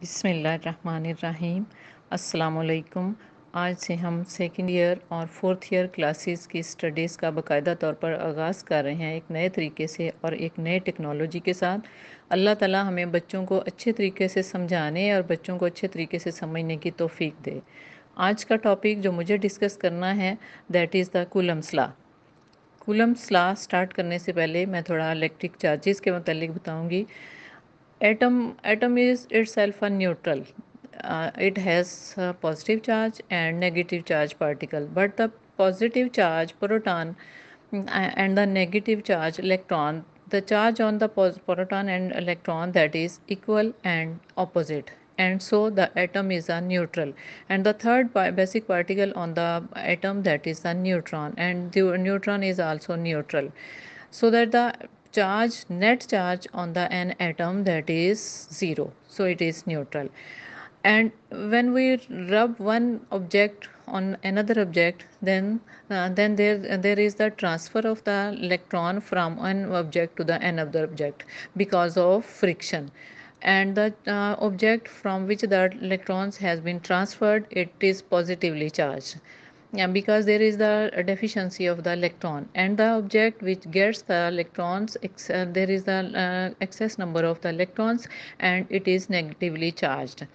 बिसमीम् अल्लाम आज से हम सेकेंड ईयर और फोर्थ ईयर क्लासेस की स्टडीज़ का बाकायदा तौर पर आगाज़ कर रहे हैं एक नए तरीके से और एक नए टेक्नोलॉजी के साथ अल्लाह ताला हमें बच्चों को अच्छे तरीके से समझाने और बच्चों को अच्छे तरीके से समझने की तोफ़ी दे आज का टॉपिक जो मुझे डिस्कस करना है that is the Coulomb's law Coulomb's start करने से पहले मैं थोड़ा इलेक्ट्रिक चार्जेस के मतलब बताऊँगी atom atom is itself a neutral uh, it has positive charge and negative charge particle but the positive charge proton mm, and the negative charge electron the charge on the proton and electron that is equal and opposite and so the atom is a neutral and the third basic particle on the atom that is the neutron and the neutron is also neutral so that the charge net charge on the N atom that is zero so it is neutral and when we rub one object on another object then uh, then there there is the transfer of the electron from one object to the another object because of friction and the uh, object from which the electrons has been transferred it is positively charged because there is the deficiency of the electron and the object which gets the electrons uh, there is the uh, excess number of the electrons and it is negatively charged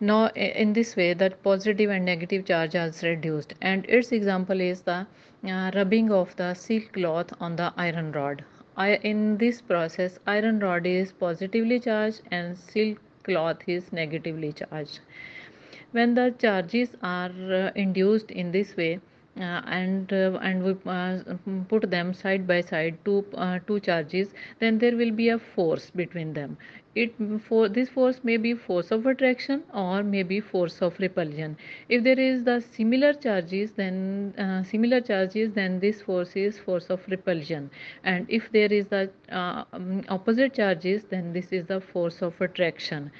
now in this way that positive and negative charge is reduced and its example is the uh, rubbing of the silk cloth on the iron rod in this process iron rod is positively charged and silk cloth is negatively charged when the charges are uh, induced in this way uh, and uh, and we uh, put them side by side two uh, two charges then there will be a force between them it for this force may be force of attraction or may be force of repulsion if there is the similar charges then uh, similar charges then this force is force of repulsion and if there is the opposite charges then this is the force of attraction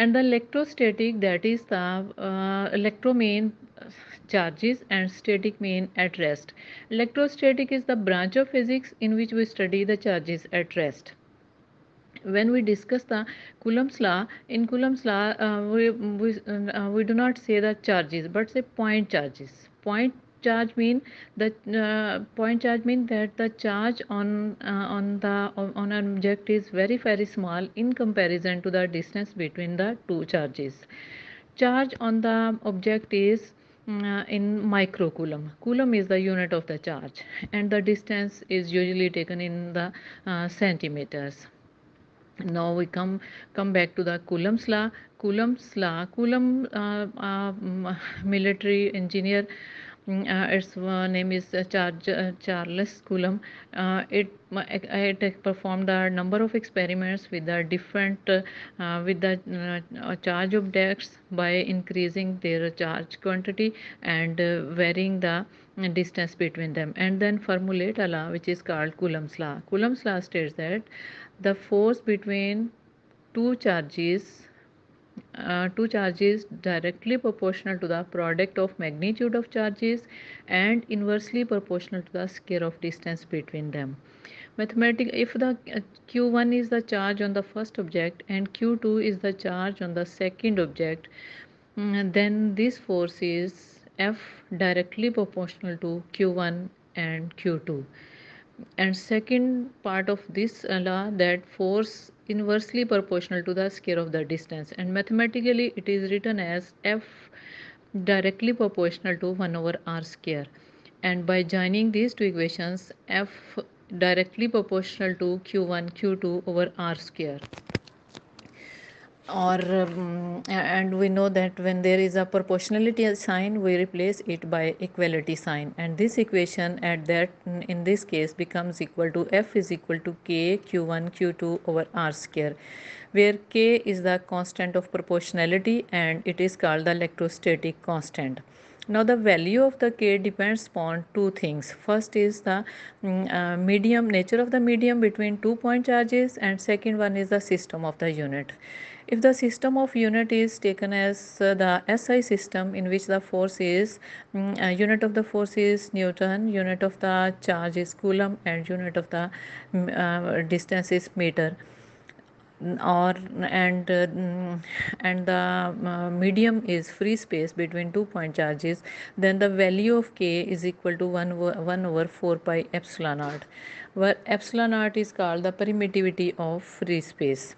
and the electrostatic that is the uh, main charges and static main at rest electrostatic is the branch of physics in which we study the charges at rest when we discuss the coulomb's law in coulomb's law uh, we we, uh, we do not say the charges but say point charges point charge mean the uh, point charge mean that the charge on uh, on the on an object is very very small in comparison to the distance between the two charges charge on the object is uh, in micro coulomb coulomb is the unit of the charge and the distance is usually taken in the uh, centimeters now we come come back to the coulomb's law coulomb's law coulomb uh, uh, military engineer its name is uh, uh, Charles Coulomb. Uh, it it performed a number of experiments with the different with the charge objects by increasing their charge quantity and varying the distance between them and then formulate a law which is called Coulomb's law. Coulomb's law states that the force between two charges uh, charges directly proportional to the product of magnitude of charges and inversely proportional to the square of distance between them mathematics if the uh, q1 is the charge on the first object and q2 is the charge on the second object mm, then this force is f directly proportional to q1 and q2 and second part of this uh, law that force inversely proportional to the square of the distance and mathematically it is written as f directly proportional to 1 over r square and by joining these two equations f directly proportional to q1 q2 over r square or um, and we know that when there is a proportionality sign we replace it by equality sign and this equation at that in this case becomes equal to f is equal to k q1 q2 over r square where k is the constant of proportionality and it is called the electrostatic constant now the value of the k depends upon two things first is the mm, uh, medium nature of the medium between two point charges and second one is the system of the unit if the system of unit is taken as uh, the SI system in which the force is, um, unit of the force is Newton, unit of the charge is Coulomb and unit of the mm, uh, distance is meter or and uh, mm, and the uh, medium is free space between two point charges then the value of k is equal to 1 over, 1 over 4 pi epsilon naught where epsilon naught is called the permittivity of free space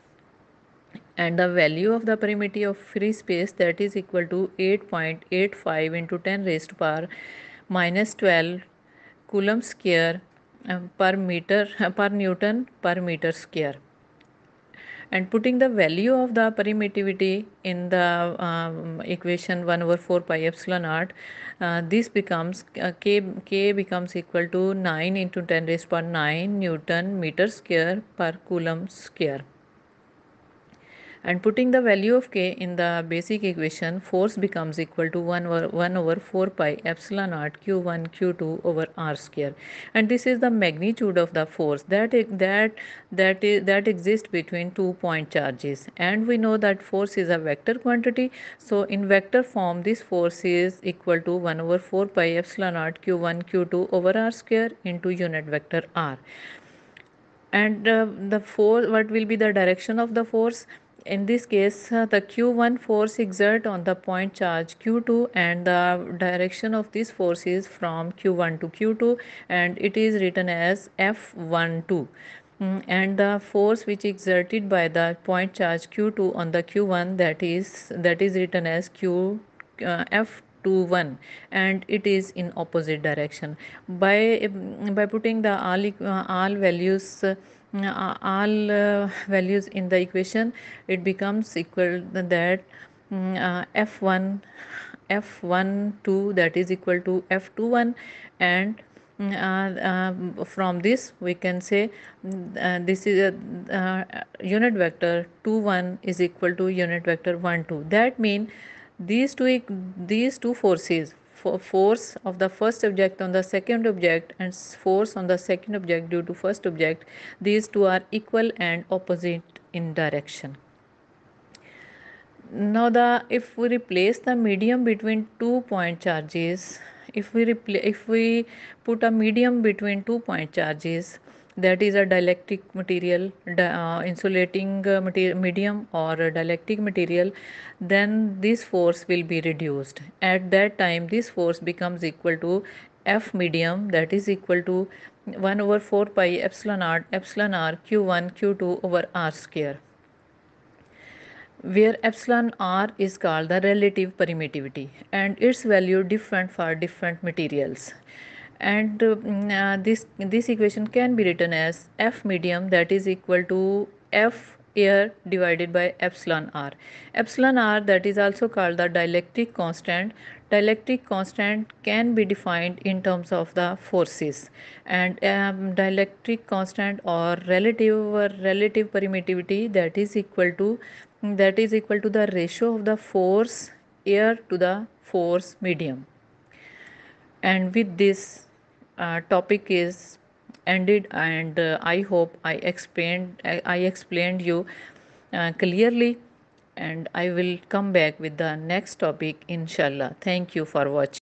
and the value of the perimeter of free space that is equal to 8.85 into 10 raised to power minus 12 coulomb square uh, per meter per newton per meter square and putting the value of the permittivity in the um, equation 1 over 4 pi epsilon naught uh, this becomes uh, k k becomes equal to 9 into 10 raised to power 9 newton meter square per coulomb square and putting the value of k in the basic equation force becomes equal to 1 over, 1 over 4 pi epsilon naught q1 q2 over r square and this is the magnitude of the force that that that is that exists between two point charges and we know that force is a vector quantity so in vector form this force is equal to 1 over 4 pi epsilon naught q1 q2 over r square into unit vector r and uh, the force what will be the direction of the force in this case uh, the q1 force exert on the point charge q2 and the direction of this force is from q1 to q2 and it is written as f12 mm, and the force which exerted by the point charge q2 on the q1 that is that is written as q uh, f 1 and it is in opposite direction by by putting the all, uh, all values uh, uh, all uh, values in the equation it becomes equal that mm, uh, f uh, f1 f12 that is equal to f21 and mm, uh, uh, from this we can say mm, this is a unit vector 2 1 is equal to unit vector 1 2 that means these two these two forces force of the first object on the second object and force on the second object due to first object these two are equal and opposite in direction now the if we replace the medium between two point charges if we replace, if we put a medium between two point charges that is a dielectric material uh, insulating uh, material, medium or dielectric material then this force will be reduced at that time this force becomes equal to f medium that is equal to 1 over 4 pi epsilon r epsilon r q1 q2 over r square where epsilon r is called the relative permittivity and its value different for different materials and uh, mm, uh, this this equation can be written as f medium that is equal to f air divided by epsilon r epsilon r that is also called the dielectric constant dielectric constant can be defined in terms of the forces and um, dielectric constant or relative or relative permittivity that is equal to that is equal to the ratio of the force air to the force medium and with this uh, topic is ended and uh, i hope i explained I, I explained you uh, clearly and i will come back with the next topic inshallah thank you for watching